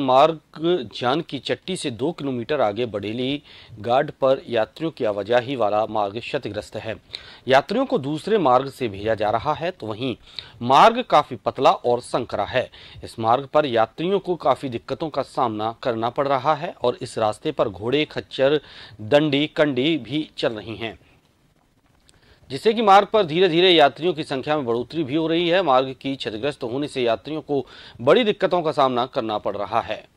मार्ग जान की चट्टी से दो किलोमीटर आगे बड़ेली गार्ड पर यात्रियों की आवाजाही वाला मार्ग क्षतिग्रस्त है यात्रियों को दूसरे मार्ग से भेजा जा रहा है तो वहीं मार्ग काफी पतला और संकरा है इस मार्ग पर यात्रियों को काफी दिक्कतों का सामना करना पड़ रहा है और इस रास्ते पर घोड़े खच्चर दंडी कंडी भी चल रही हैं जिससे कि मार्ग पर धीरे धीरे यात्रियों की संख्या में बढ़ोतरी भी हो रही है मार्ग की क्षतिग्रस्त होने से यात्रियों को बड़ी दिक्कतों का सामना करना पड़ रहा है